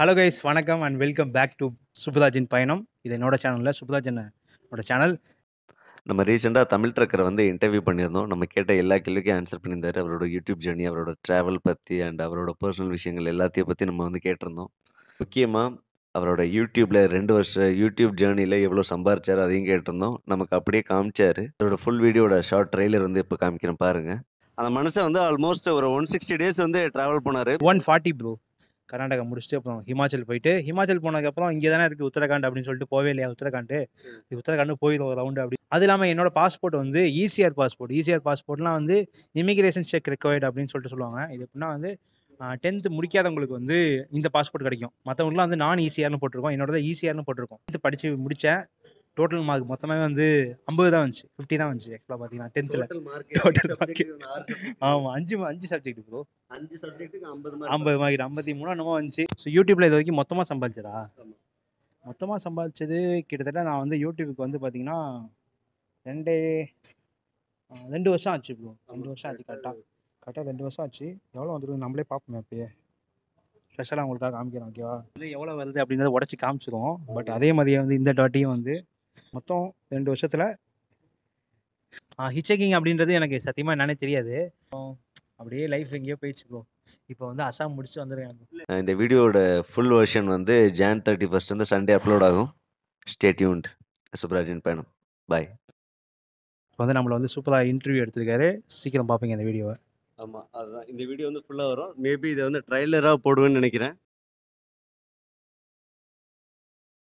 hello guys வணக்கம் and welcome back to சுபதாஜின் பயணம் இது என்னோட சேனலில் என்னோட சேனல் நம்ம ரீசெண்டாக தமிழ் ட்ரக்கரை வந்து இன்டர்வியூ பண்ணியிருந்தோம் நம்ம கேட்ட எல்லா கேள்விக்கும் ஆன்சர் பண்ணியிருந்தார் அவரோட யூடியூப் ஜேர்னி அவரோட ட்ராவல் பற்றி அண்ட் அவரோட பர்சனல் விஷயங்கள் எல்லாத்தையும் பற்றி நம்ம வந்து கேட்டிருந்தோம் முக்கியமாக அவரோட யூடியூப்பில் ரெண்டு வருஷம் யூடியூப் ஜேர்னியில் எவ்வளோ சம்பாரிச்சார் அதையும் கேட்டிருந்தோம் நமக்கு அப்படியே காமிச்சார் அதோட ஃபுல் வீடியோட ஷார்ட் ட்ரெய்லர் வந்து இப்போ காமிக்கிறேன் பாருங்கள் அந்த மனுஷன் வந்து ஆல்மோஸ்ட் ஒரு ஒன் சிக்ஸ்டி டேஸ் வந்து ட்ராவல் பண்ணார் ஒன் ஃபார்ட்டி ப்ரோ கர்நாடகா முடிச்சுட்டு அப்புறம் ஹிமாச்சல் போயிட்டு ஹிமாச்சல் போனதுக்கப்புறம் இங்கே தானே இருக்குது உத்தரகாண்ட் அப்படின்னு சொல்லிட்டு போவே இல்லையா உத்தரகாண்டு இது உத்தரகாண்டு போயிடும் ஒரு ரவுண்டு அப்படி அது இல்லாமல் என்னோட பாஸ்போர்ட் வந்து ஈசிஆர் பாஸ்போர்ட் ஈசிஆர் பாஸ்போர்ட்லாம் வந்து இமிகிரேஷன் செக் ரெக்வயர்ட் அப்படின்னு சொல்லிட்டு சொல்லுவாங்க இது எப்படின்னா வந்து டென்த்து முடிக்காதவங்களுக்கு வந்து இந்த பாஸ்போர்ட் கிடைக்கும் மற்றவங்களுக்குலாம் வந்து நான் ஈஸியார்னு e போட்டிருக்கோம் என்னோட ஈஸியார்னு e போட்டிருக்கோம் இது படித்து முடித்தேன் டோட்டல் மார்க் மொத்தமாக வந்து ஐம்பது தான் வந்துச்சு ஃபிஃப்டி தான் வந்துச்சு ஆக்சுவலாக பார்த்தீங்கன்னா டென்த்தில் டோட்டல் மார்க் ஆமாம் அஞ்சு அஞ்சு சப்ஜெக்ட் ப்ரோ அஞ்சு சப்ஜெக்ட்டுக்கு ஐம்பது ஐம்பது மார்க் ஐம்பத்தி மூணு என்னமோ வந்துச்சு ஸோ யூடியூப்பில் இது வரைக்கும் மொத்தமாக சம்பாதிச்சதா மொத்தமாக சம்பாதிச்சது கிட்டத்தட்ட நான் வந்து யூடியூபுக்கு வந்து பார்த்தீங்கன்னா ரெண்டு ரெண்டு வருஷம் ஆச்சு ப்ரோ ரெண்டு வருஷம் ஆச்சு கரெக்டாக கரெக்டாக ரெண்டு வருஷம் ஆச்சு எவ்வளோ வந்துருக்கு நம்மளே பார்ப்போமே அப்படியே ஸ்பெஷலாக உங்களுக்காக காமிக்கிறேன் ஓகேவா இல்லை எவ்வளோ வருது அப்படின்றத உடச்சி காமிச்சிடும் பட் அதே மாதிரியே வந்து இந்த டாட்டியும் வந்து மொத்தம் ரெண்டு வருஷத்தில் ஹிச்சகிங் அப்படின்றது எனக்கு சத்தியமாக என்னன்னே தெரியாது அப்படியே லைஃப் எங்கேயோ போயிடுச்சுக்கோ இப்போ வந்து அசாம் முடிச்சு வந்துருக்கேன் இந்த வீடியோட ஃபுல் வெர்ஷன் வந்து ஜான் தேர்ட்டி ஃபர்ஸ்ட் வந்து சண்டே அப்லோட் ஆகும் ஸ்டேட்யூண்ட் சுப்ராஜின் பயணம் பாய் இப்போ வந்து நம்மளை வந்து சூப்பராக இன்டர்வியூ எடுத்திருக்காரு சீக்கிரம் பார்ப்பீங்க இந்த வீடியோவை ஆமாம் அதுதான் இந்த வீடியோ வந்து ஃபுல்லாக வரும் மேபி இதை வந்து ட்ரைலராக போடுவேன்னு நினைக்கிறேன்